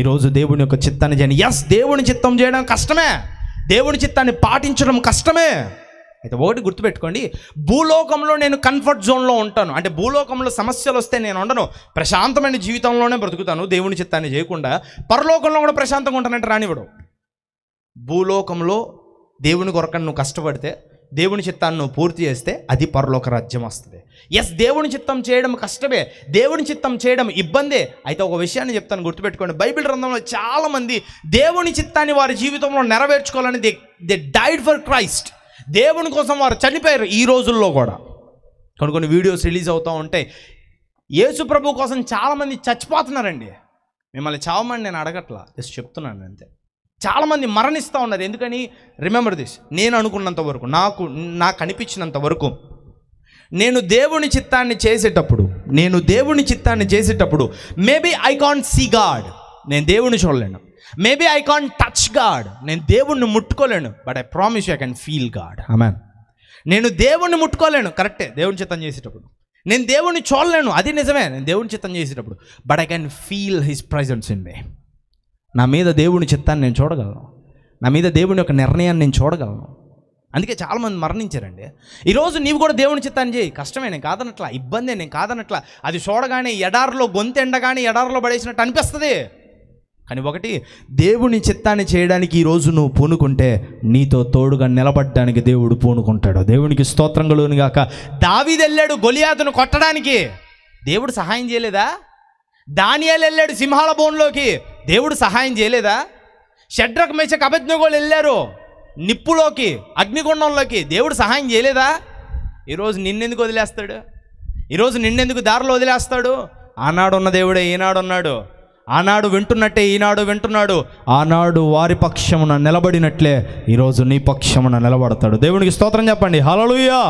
ఈరోజు దేవుని యొక్క చిత్తాన్ని చేయండి ఎస్ దేవుని చిత్తం చేయడం కష్టమే దేవుని చిత్తాన్ని పాటించడం కష్టమే అయితే ఒకటి గుర్తుపెట్టుకోండి భూలోకంలో నేను కంఫర్ట్ జోన్లో ఉంటాను అంటే భూలోకంలో సమస్యలు వస్తే నేను ఉండను ప్రశాంతమైన జీవితంలోనే బ్రతుకుతాను దేవుని చిత్తాన్ని చేయకుండా పరలోకంలో కూడా ప్రశాంతంగా ఉంటానంటే రానివ్వడు భూలోకంలో దేవుని కొరకను నువ్వు కష్టపడితే దేవుని చిత్తాన్ని నువ్వు పూర్తి చేస్తే అది పరలోక రాజ్యం వస్తుంది ఎస్ దేవుని చిత్తం చేయడం కష్టమే దేవుని చిత్తం చేయడం ఇబ్బందే అయితే ఒక విషయాన్ని చెప్తాను గుర్తుపెట్టుకోండి బైబిల్ గ్రంథంలో చాలామంది దేవుని చిత్తాన్ని వారి జీవితంలో నెరవేర్చుకోవాలని they they died for Christ దేవుని కోసం వారు చనిపోయారు ఈ రోజుల్లో కూడా కొన్ని కొన్ని వీడియోస్ రిలీజ్ అవుతూ ఉంటాయి యేసు ప్రభు కోసం చాలామంది చచ్చిపోతున్నారండి మిమ్మల్ని చావమని నేను అడగట్లా జస్ట్ చెప్తున్నాను అంతే చాలామంది మరణిస్తూ ఉన్నారు ఎందుకని రిమెంబర్ దిస్ నేను అనుకున్నంత వరకు నాకు నాకు అనిపించినంత వరకు నేను దేవుని చిత్తాన్ని చేసేటప్పుడు నేను దేవుని చిత్తాన్ని చేసేటప్పుడు maybe I can't see God నేను దేవుని చూడలేను maybe I can't touch God నేను దేవుణ్ణి ముట్టుకోలేను but I promise I can feel God amen నేను దేవుణ్ణి ముట్టుకోలేను కరెక్టే దేవుని చిత్తం చేసేటప్పుడు నేను దేవుణ్ణి చూడలేను అది నిజమే నేను దేవుని చిత్తం చేసేటప్పుడు but I can feel his presence in me నా మీద దేవుని చిత్తాన్ని నేను చూడగలను నా మీద దేవుని యొక్క నిర్ణయాన్ని నేను చూడగలను అందుకే చాలామంది మరణించారండి ఈరోజు నీవు కూడా దేవుని చిత్తాన్ని చేయి కష్టమే నేను కాదనట్లా ఇబ్బందే నేను కాదనట్లా అది చూడగానే ఎడారిలో గొంతెండగానే ఎడారిలో పడేసినట్టు అనిపిస్తుంది కానీ ఒకటి దేవుని చిత్తాన్ని చేయడానికి ఈరోజు నువ్వు పూనుకుంటే నీతో తోడుగా నిలబడడానికి దేవుడు పూనుకుంటాడు దేవునికి స్తోత్రంలోని గాక దావిదెళ్ళాడు గొలియాతును కొట్టడానికి దేవుడు సహాయం చేయలేదా దానియాలు వెళ్ళాడు సింహాల బోన్లోకి దేవుడు సహాయం చేయలేదా షడ్రక్ మేషక్ అభిజ్ఞగోళ్ళు వెళ్ళారు నిప్పులోకి అగ్నిగుండంలోకి దేవుడు సహాయం చేయలేదా ఈరోజు నిన్నెందుకు వదిలేస్తాడు ఈరోజు నిన్నెందుకు దారిలో వదిలేస్తాడు ఆనాడు ఉన్న దేవుడే ఈనాడు ఉన్నాడు ఆనాడు వింటున్నట్టే ఈనాడు వింటున్నాడు ఆనాడు వారి పక్షమున నిలబడినట్లే ఈరోజు నీ పక్షమున నిలబడతాడు దేవునికి స్తోత్రం చెప్పండి హలలుయా